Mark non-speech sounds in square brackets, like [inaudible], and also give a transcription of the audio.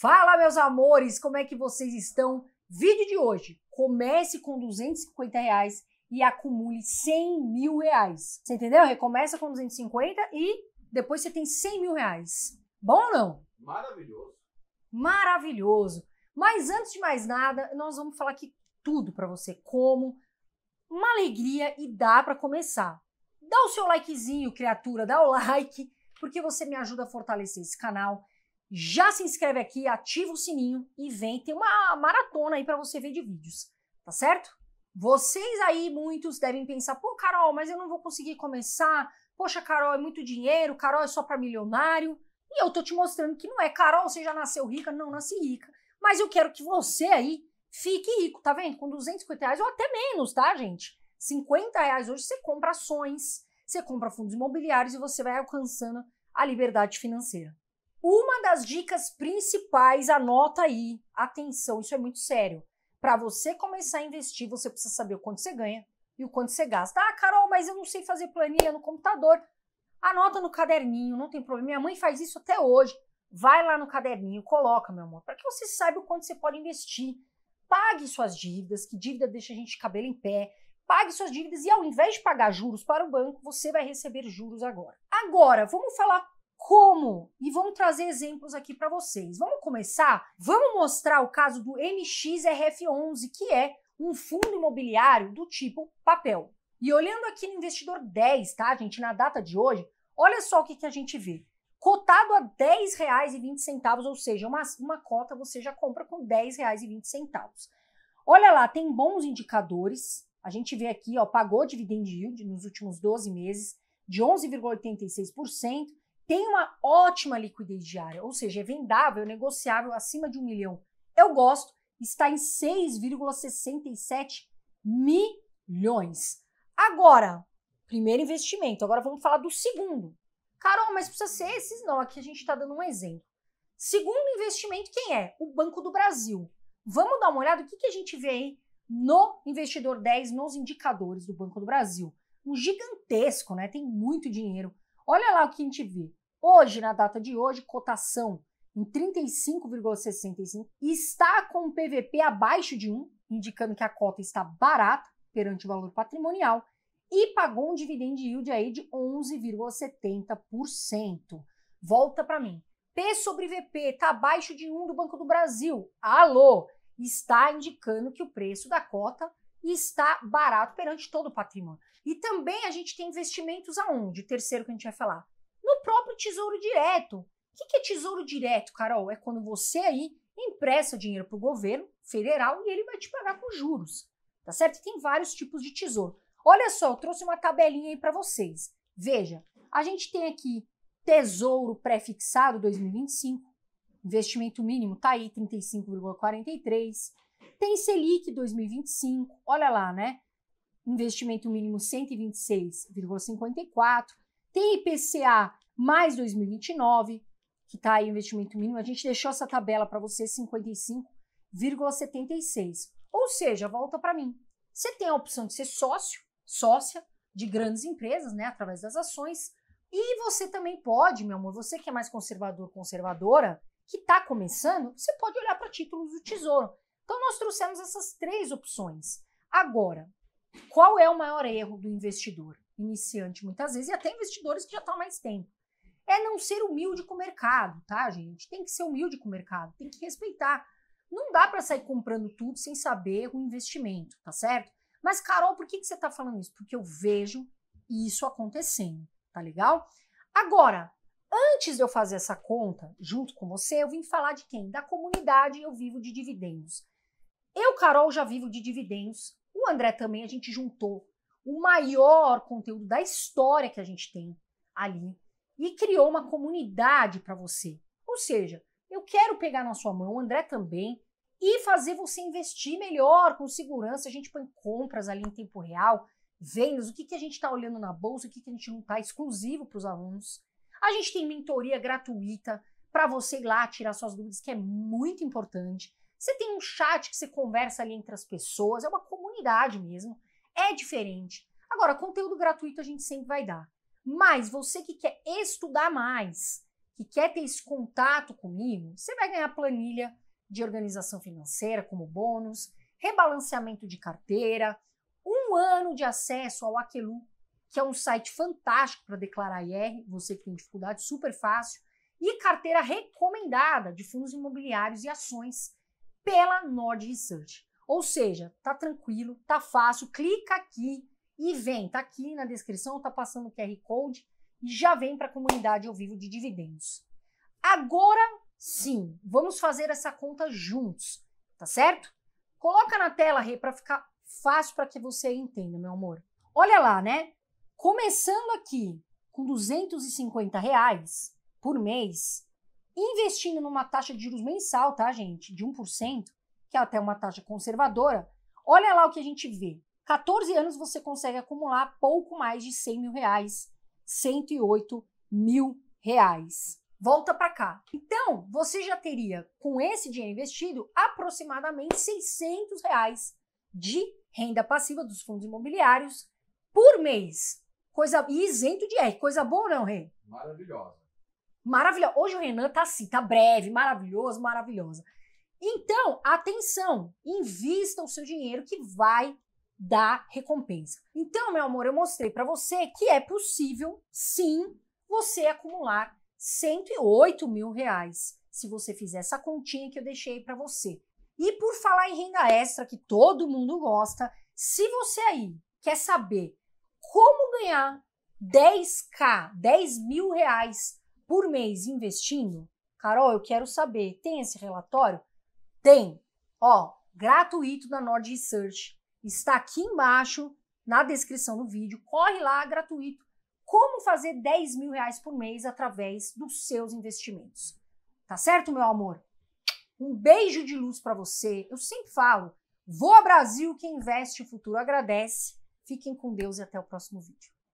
Fala, meus amores, como é que vocês estão? Vídeo de hoje, comece com 250 reais e acumule 100 mil reais. Você entendeu? Recomeça com 250 e depois você tem 100 mil reais. Bom ou não? Maravilhoso. Maravilhoso. Mas antes de mais nada, nós vamos falar aqui tudo para você, como uma alegria e dá para começar. Dá o seu likezinho, criatura, dá o [laughs] like, porque você me ajuda a fortalecer esse canal já se inscreve aqui, ativa o sininho e vem Tem uma maratona aí para você ver de vídeos, tá certo? Vocês aí, muitos devem pensar, pô, Carol, mas eu não vou conseguir começar. Poxa, Carol, é muito dinheiro, Carol é só para milionário. E eu tô te mostrando que não é, Carol, você já nasceu rica, não nasci rica. Mas eu quero que você aí fique rico, tá vendo? Com 250 reais ou até menos, tá, gente? 50 reais hoje você compra ações, você compra fundos imobiliários e você vai alcançando a liberdade financeira. Uma das dicas principais, anota aí, atenção, isso é muito sério. Para você começar a investir, você precisa saber o quanto você ganha e o quanto você gasta. Ah, Carol, mas eu não sei fazer planilha no computador. Anota no caderninho, não tem problema. Minha mãe faz isso até hoje. Vai lá no caderninho, coloca, meu amor, para que você saiba o quanto você pode investir. Pague suas dívidas, que dívida deixa a gente cabelo em pé. Pague suas dívidas e ao invés de pagar juros para o banco, você vai receber juros agora. Agora, vamos falar como? E vamos trazer exemplos aqui para vocês. Vamos começar? Vamos mostrar o caso do MXRF11, que é um fundo imobiliário do tipo papel. E olhando aqui no investidor 10, tá, gente, na data de hoje, olha só o que, que a gente vê. Cotado a R$10,20, ou seja, uma, uma cota você já compra com R$10,20. Olha lá, tem bons indicadores. A gente vê aqui, ó, pagou dividend yield nos últimos 12 meses de 11,86%, tem uma ótima liquidez diária, ou seja, é vendável, é negociável acima de um milhão. Eu gosto, está em 6,67 milhões. Agora, primeiro investimento, agora vamos falar do segundo. Carol, mas precisa ser esses? Não, aqui a gente está dando um exemplo. Segundo investimento, quem é? O Banco do Brasil. Vamos dar uma olhada o que, que a gente vê aí no investidor 10, nos indicadores do Banco do Brasil. Um gigantesco, né? Tem muito dinheiro. Olha lá o que a gente vê. Hoje, na data de hoje, cotação em 35,65 está com o PVP abaixo de 1, indicando que a cota está barata perante o valor patrimonial e pagou um dividend yield aí de 11,70%. Volta para mim. P sobre VP está abaixo de 1 do Banco do Brasil. Alô, está indicando que o preço da cota está barato perante todo o patrimônio. E também a gente tem investimentos aonde? O terceiro que a gente vai falar, próprio tesouro direto. O que é tesouro direto, Carol? É quando você aí empresta dinheiro para o governo federal e ele vai te pagar com juros, tá certo? Tem vários tipos de tesouro. Olha só, eu trouxe uma tabelinha aí para vocês. Veja, a gente tem aqui tesouro pré-fixado 2025, investimento mínimo tá aí 35,43, tem Selic 2025, olha lá, né? Investimento mínimo 126,54, tem IPCA mais 2029, que está aí o investimento mínimo, a gente deixou essa tabela para você, 55,76. Ou seja, volta para mim. Você tem a opção de ser sócio, sócia de grandes empresas, né, através das ações. E você também pode, meu amor, você que é mais conservador, conservadora, que está começando, você pode olhar para títulos do Tesouro. Então nós trouxemos essas três opções. Agora, qual é o maior erro do investidor iniciante muitas vezes e até investidores que já estão tá há mais tempo? é não ser humilde com o mercado, tá, gente? Tem que ser humilde com o mercado, tem que respeitar. Não dá para sair comprando tudo sem saber o investimento, tá certo? Mas, Carol, por que, que você está falando isso? Porque eu vejo isso acontecendo, tá legal? Agora, antes de eu fazer essa conta junto com você, eu vim falar de quem? Da comunidade Eu Vivo de Dividendos. Eu, Carol, já vivo de dividendos. O André também, a gente juntou o maior conteúdo da história que a gente tem ali e criou uma comunidade para você. Ou seja, eu quero pegar na sua mão, o André também, e fazer você investir melhor, com segurança. A gente põe compras ali em tempo real, vendas, o que, que a gente está olhando na bolsa, o que, que a gente não está, exclusivo para os alunos. A gente tem mentoria gratuita para você ir lá tirar suas dúvidas, que é muito importante. Você tem um chat que você conversa ali entre as pessoas, é uma comunidade mesmo, é diferente. Agora, conteúdo gratuito a gente sempre vai dar. Mas você que quer estudar mais, que quer ter esse contato comigo, você vai ganhar planilha de organização financeira como bônus, rebalanceamento de carteira, um ano de acesso ao Aquelu, que é um site fantástico para declarar IR, você que tem dificuldade, super fácil, e carteira recomendada de fundos imobiliários e ações pela Nord Research. Ou seja, tá tranquilo, tá fácil, clica aqui e vem, tá aqui na descrição, tá passando o QR Code e já vem para a comunidade ao vivo de dividendos. Agora sim, vamos fazer essa conta juntos, tá certo? Coloca na tela, Rê, para ficar fácil para que você entenda, meu amor. Olha lá, né? Começando aqui com 250 reais por mês, investindo numa taxa de juros mensal, tá, gente? De 1%, que é até uma taxa conservadora. Olha lá o que a gente vê. 14 anos você consegue acumular pouco mais de 100 mil reais, 108 mil reais. Volta para cá. Então, você já teria, com esse dinheiro investido, aproximadamente 600 reais de renda passiva dos fundos imobiliários por mês. Coisa isento de R. Coisa boa não, Ren Maravilhosa. Maravilhosa. Hoje o Renan tá assim, tá breve, maravilhoso, maravilhosa. Então, atenção, invista o seu dinheiro que vai da recompensa. Então, meu amor, eu mostrei para você que é possível, sim, você acumular 108 mil reais se você fizer essa continha que eu deixei para você. E por falar em renda extra, que todo mundo gosta, se você aí quer saber como ganhar 10k, 10 mil reais por mês investindo, Carol, eu quero saber, tem esse relatório? Tem, ó, gratuito da Nord Research está aqui embaixo na descrição do vídeo. Corre lá, gratuito. Como fazer 10 mil reais por mês através dos seus investimentos. Tá certo, meu amor? Um beijo de luz para você. Eu sempre falo, Vou ao Brasil, quem investe o futuro agradece. Fiquem com Deus e até o próximo vídeo.